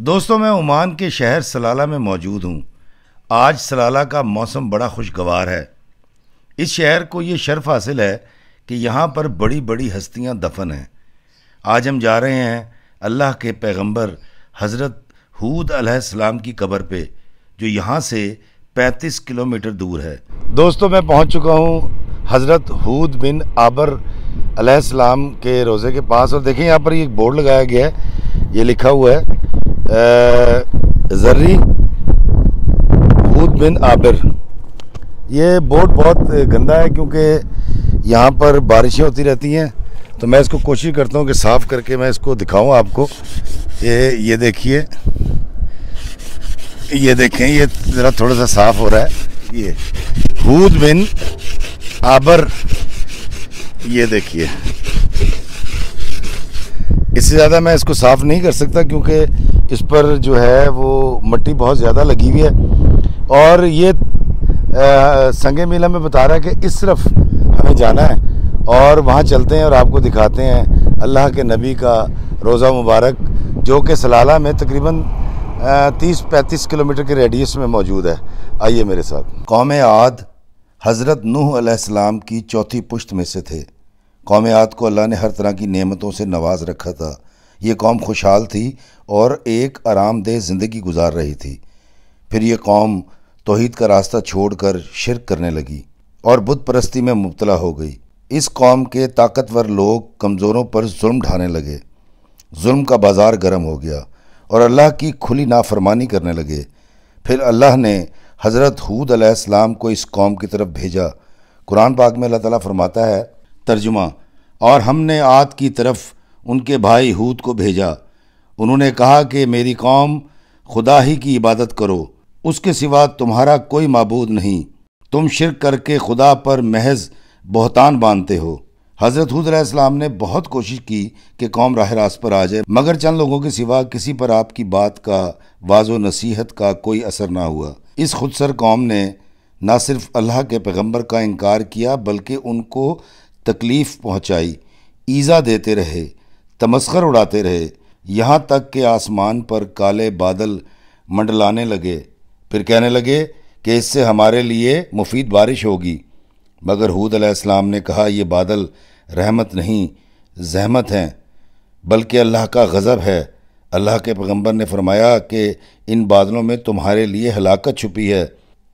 दोस्तों मैं ओमान के शहर सलाला में मौजूद हूँ आज सलाला का मौसम बड़ा खुशगवार है इस शहर को ये शर्फ हासिल है कि यहाँ पर बड़ी बड़ी हस्तियाँ दफन हैं आज हम जा रहे हैं अल्लाह के पैगंबर हज़रत हूद अलैहिस्सलाम की कब्र पे जो यहाँ से 35 किलोमीटर दूर है दोस्तों मैं पहुँच चुका हूँ हज़रत हूद बिन आबर अलैहिस्सलाम के रोज़े के पास और देखें यहाँ पर एक बोर्ड लगाया गया है ये लिखा हुआ है जर्री भूत बिन आबिर ये बोट बहुत गंदा है क्योंकि यहाँ पर बारिशें होती रहती हैं तो मैं इसको कोशिश करता हूँ कि साफ़ करके मैं इसको दिखाऊँ आपको ये ये देखिए ये देखें ये ज़रा थोड़ा सा साफ़ हो रहा है ये भूत बिन आबर ये देखिए इससे ज़्यादा मैं इसको साफ़ नहीं कर सकता क्योंकि इस पर जो है वो मट्टी बहुत ज़्यादा लगी हुई है और ये संगे मेला में बता रहा है कि इस तरफ हमें जाना है और वहाँ चलते हैं और आपको दिखाते हैं अल्लाह के नबी का रोज़ा मुबारक जो कि सलाला में तकरीबन तीस पैंतीस किलोमीटर के रेडियस में मौजूद है आइए मेरे साथ कौम आद हज़रत नूह अलैहिस्सलाम की चौथी पुश्त में से थे कौम आद को अल्लाह ने हर तरह की नेमतों से नवाज रखा था ये कौम खुशहाल थी और एक आरामदेह ज़िंदगी गुजार रही थी फिर यह कौम तोहद का रास्ता छोड़ कर शिरक करने लगी और बुत परस्ती में मुबतला हो गई इस कौम के ताकतवर लोग कमज़ोरों पर जुल्म ढाने लगे जुल्म का बाज़ार गर्म हो गया और अल्लाह की खुली नाफरमानी करने लगे फिर अल्लाह ने हज़रत हूद अलैहिस्सलाम को इस कौम की तरफ भेजा कुरान पाक में अल्लाह ताला फरमाता है तर्जुमा और हमने आत की तरफ उनके भाई हूत को भेजा उन्होंने कहा कि मेरी कौम खुदा ही की इबादत करो उसके सिवा तुम्हारा कोई मबूद नहीं तुम शिरक करके खुदा पर महज बहतान बांधते हो हज़रत हूदलाम ने बहुत कोशिश की कि कौम राह रास्त पर आ जाए मगर चंद लोगों के सिवा किसी पर आपकी बात का वाजो नसीहत का कोई असर ना हुआ इस खुदसर कौम ने ना सिर्फ अल्लाह के पैगम्बर का इनकार किया बल्कि उनको तकलीफ़ पहुंचाई ईज़ा देते रहे तमस्कर उड़ाते रहे यहाँ तक कि आसमान पर काले बादल मंडलाने लगे फिर कहने लगे कि इससे हमारे लिए मुफीद बारिश होगी मगर हूद अलैहिस्सलाम ने कहा ये बादल रहमत नहीं जहमत हैं बल्कि अल्लाह का गज़ब है अल्लाह के पैगंबर ने फरमाया कि इन बादलों में तुम्हारे लिए हलाकत छुपी है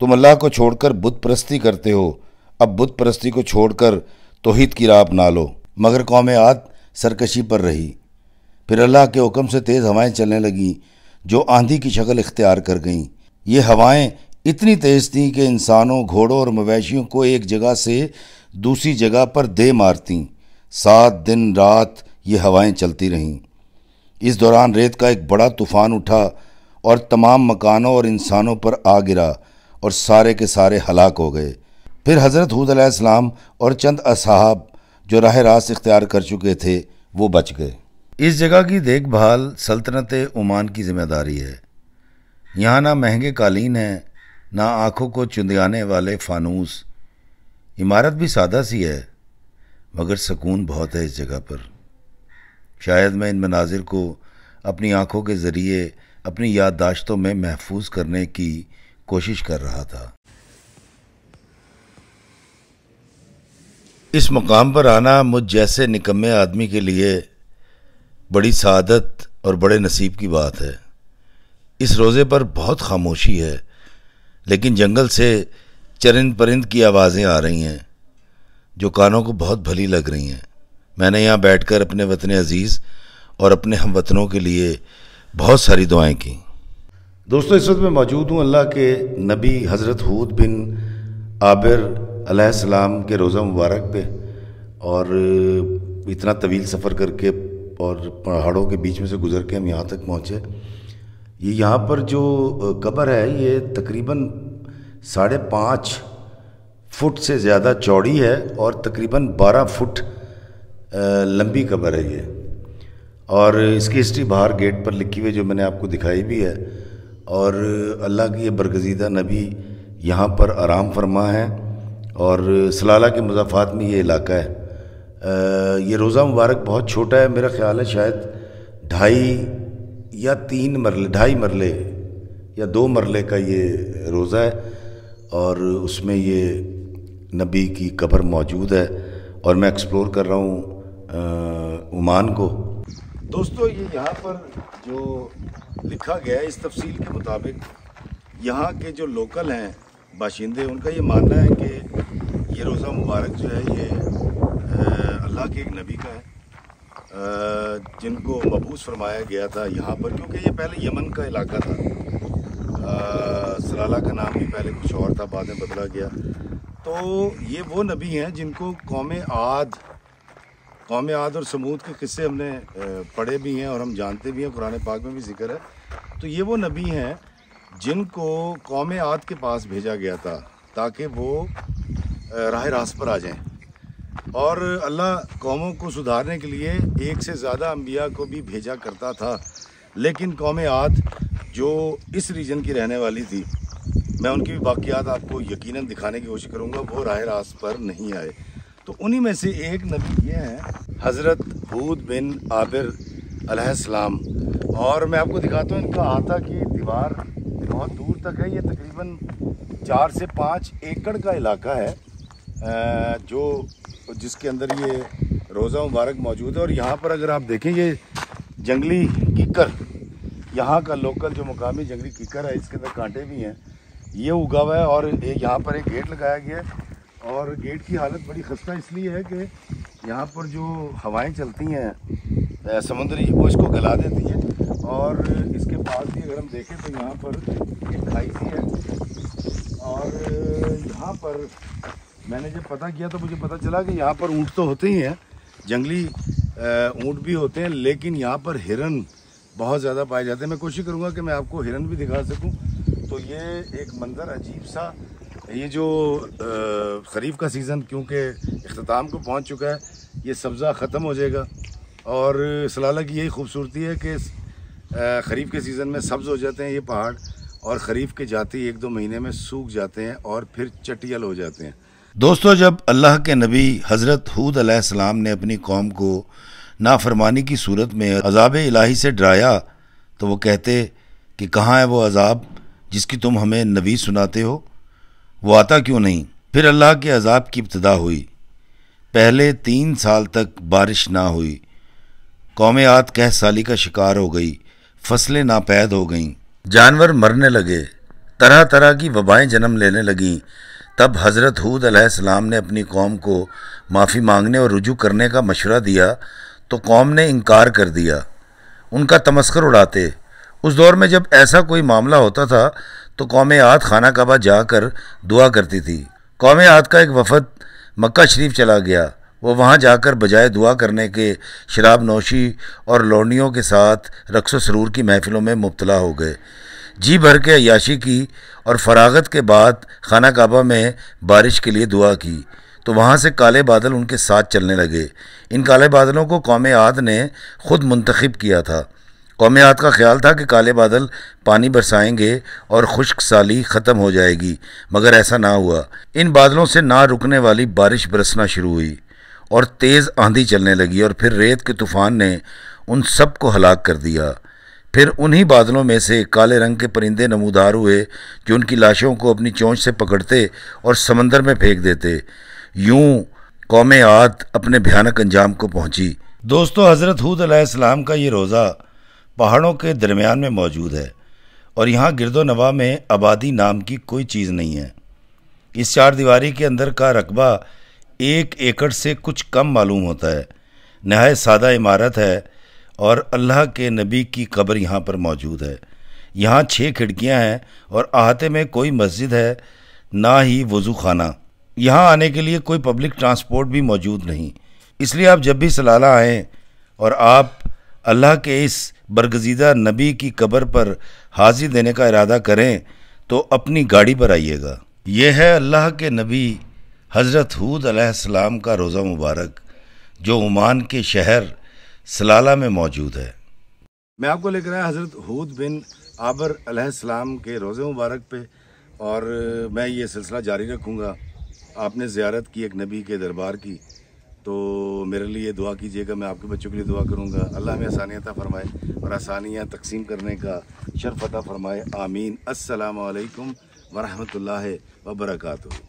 तुम अल्लाह को छोड़कर बुत परस्ती करते हो अब बुत परस्ती को छोड़कर तोहद की राह अपना लो मगर कौम आद सरकशी पर रही फिर अल्लाह के हुक्म से तेज़ हवाएं चलने लगीं जो आंधी की शक्ल इख्तियार कर गईं ये हवाएं इतनी तेज़ थीं कि इंसानों घोड़ों और मवेशियों को एक जगह से दूसरी जगह पर दे मारतीं सात दिन रात ये हवाएं चलती रहीं इस दौरान रेत का एक बड़ा तूफ़ान उठा और तमाम मकानों और इंसानों पर आ गिरा और सारे के सारे हलाक हो गए फिर हज़रत हूद अलैहिस्सलाम और चंद असहाब जो राह रास्त इख्तियार कर चुके थे वो बच गए इस जगह की देखभाल सल्तनत ओमान की जिम्मेदारी है यहाँ ना महंगे कालीन हैं ना आँखों को चुंदियाने वाले फानूस इमारत भी सादा सी है मगर सुकून बहुत है इस जगह पर शायद मैं इन मनाजिर को अपनी आँखों के ज़रिए अपनी याददाश्तों में महफूज करने की कोशिश कर रहा था इस मुकाम पर आना मुझ जैसे निकम्मे आदमी के लिए बड़ी सादत और बड़े नसीब की बात है इस रोज़े पर बहुत खामोशी है लेकिन जंगल से चरिंद परिंद की आवाज़ें आ रही हैं जो कानों को बहुत भली लग रही हैं मैंने यहाँ बैठकर अपने वतन अज़ीज़ और अपने हम वतनों के लिए बहुत सारी दुआएं की दोस्तों इस वक्त मैं मौजूद हूँ अल्लाह के नबी हज़रत हूद बिन आबिर अलैहिस्सलाम के रोज़ा मुबारक पे और इतना तवील सफ़र करके और पहाड़ों के बीच में से गुज़र के हम यहाँ तक पहुँचे ये यहाँ पर जो कब्र है ये तकरीबन साढ़े पाँच फुट से ज़्यादा चौड़ी है और तकरीबन बारह फुट लंबी कब्र है ये और इसकी हिस्ट्री बाहर गेट पर लिखी हुई जो मैंने आपको दिखाई भी है और अल्लाह की ये बरगजीदा नबी यहाँ पर आराम फरमा है और सलाला के मजाफात में ये इलाका है ये रोज़ा मुबारक बहुत छोटा है मेरा ख्याल है शायद ढाई या तीन मरले ढाई मरले या दो मरले का ये रोज़ा है और उसमें ये नबी की कब्र मौजूद है और मैं एक्सप्लोर कर रहा हूँ ओमान को दोस्तों ये यहाँ पर जो लिखा गया है इस तफसील के मुताबिक यहाँ के जो लोकल हैं बाशिंदे उनका ये मानना है कि ये रोज़ा मुबारक जो है ये अल्लाह के एक नबी का है जिनको मबूस फरमाया गया था यहाँ पर क्योंकि ये पहले यमन का इलाका था सलाला का नाम भी पहले कुछ और था बाद में बदला गया तो ये वो नबी हैं जिनको कौम आद कौम आद और समूद के किस्से हमने पढ़े भी हैं और हम जानते भी हैं कुरान पाक में भी जिक्र है तो ये वो नबी हैं जिनको कौम आद के पास भेजा गया था ताकि वो राह रास पर आ जाएं और अल्लाह कौमों को सुधारने के लिए एक से ज़्यादा अम्बिया को भी भेजा करता था लेकिन कौम आद जो इस रीजन की रहने वाली थी मैं उनकी भी वाक़ात आपको यकीनन दिखाने की कोशिश करूँगा वो राह रास पर नहीं आए तो उन्हीं में से एक नबी ये हैं हज़रत भूद बिन आबिर सलाम और मैं आपको दिखाता हूँ इनका आता की दीवार बहुत दूर तक है ये तकरीबन चार से पाँच एकड़ का इलाका है जो जिसके अंदर ये रोज़ा मुबारक मौजूद है और यहाँ पर अगर आप देखें ये जंगली कीकर यहाँ का लोकल जो मुकामी जंगली कीकर है इसके अंदर कांटे भी हैं ये उगा हुआ है और यहाँ पर एक गेट लगाया गया है और गेट की हालत बड़ी खस्ता इसलिए है कि यहाँ पर जो हवाएं चलती हैं समुद्री वो इसको गला देती हैं और इसके पास भी अगर हम देखें तो यहाँ पर एक खाई सी है और यहाँ पर मैंने जब पता किया तो मुझे पता चला कि यहाँ पर ऊँट तो होते ही हैं जंगली ऊँट भी होते हैं लेकिन यहाँ पर हिरन बहुत ज़्यादा पाए जाते हैं मैं कोशिश करूँगा कि मैं आपको हिरन भी दिखा सकूँ तो ये एक मंज़र अजीब सा ये जो खरीफ का सीज़न क्योंकि अख्ताम को पहुँच चुका है ये सब्ज़ा ख़त्म हो जाएगा और सलाला की यही खूबसूरती है कि खरीफ के सीज़न में सब्ज़ हो जाते हैं ये पहाड़ और खरीफ के जाते ही एक दो महीने में सूख जाते हैं और फिर चटियल हो जाते हैं दोस्तों जब अल्लाह के नबी हज़रत हूद अलैहिस्सलाम ने अपनी कौम को नाफरमानी की सूरत में अजाब इलाही से डराया तो वो कहते कि कहाँ है वो अजाब जिसकी तुम हमें नबी सुनाते हो वो आता क्यों नहीं फिर अल्लाह के अजाब की इब्तदा हुई पहले तीन साल तक बारिश ना हुई कौम आत कह साली का शिकार हो गई फसलें नापैद हो गईं जानवर मरने लगे तरह तरह की वबाएं जन्म लेने लगीं तब हज़रत हूद अलैहिस्सलाम ने अपनी कौम को माफ़ी मांगने और रुजू करने का मशवरा दिया तो कौम ने इनकार कर दिया उनका तमस्कर उड़ाते उस दौर में जब ऐसा कोई मामला होता था तो कौम आद खाना काबा जाकर दुआ करती थी कौम आद का एक वफद मक्का शरीफ चला गया वो वहाँ जाकर बजाय दुआ करने के शराब नोशी और लौंडियों के साथ रक्स सरूर की महफ़िलों में मुबतला हो गए जी भर के अयाशी की और फरागत के बाद खाना काबा में बारिश के लिए दुआ की तो वहाँ से काले बादल उनके साथ चलने लगे इन काले बादलों को कौम आद ने ख़ुद मंतखब किया था कौम आद का ख्याल था कि काले बादल पानी बरसाएंगे और खुश्क साली ख़त्म हो जाएगी मगर ऐसा ना हुआ इन बादलों से ना रुकने वाली बारिश बरसना शुरू हुई और तेज़ आंधी चलने लगी और फिर रेत के तूफ़ान ने उन सब को हलाक कर दिया फिर उन्हीं बादलों में से काले रंग के परिंदे नमूदार हुए जो उनकी लाशों को अपनी चोंच से पकड़ते और समंदर में फेंक देते यूं कौम आत अपने भयानक अंजाम को पहुंची दोस्तों हज़रत हूद अलैहिस्सलाम का ये रोज़ा पहाड़ों के दरमियान में मौजूद है और यहाँ गिरदो नवा में आबादी नाम की कोई चीज़ नहीं है इस चार दीवारी के अंदर का रकबा एक एकड़ से कुछ कम मालूम होता है नहाय सादा इमारत है और अल्लाह के नबी की कब्र यहाँ पर मौजूद है यहाँ छः खिड़कियाँ हैं और अहाते में कोई मस्जिद है ना ही वज़ू खाना यहाँ आने के लिए कोई पब्लिक ट्रांसपोर्ट भी मौजूद नहीं इसलिए आप जब भी सलाला आएँ और आप अल्लाह के इस बरगजीदा नबी की कब्र पर हाजिर देने का इरादा करें तो अपनी गाड़ी पर आइएगा यह है अल्लाह के नबी हज़रत हूद अलैहिस्सलाम का रोज़ा मुबारक जो ओमान के शहर सलाला में मौजूद है मैं आपको लेकर आया हज़रत हूद बिन आबर अलैहिस्सलाम के रोज़े मुबारक पे और मैं ये सिलसिला जारी रखूँगा आपने ज़्यारत की एक नबी के दरबार की तो मेरे लिए दुआ कीजिएगा मैं आपके बच्चों के लिए दुआ करूँगा अल्लाह में आसानियाँ फ़रमाए और आसानियाँ तकसीम करने का शरफ़ता फ़रमाए आमीन असलकम वरहमल वर्का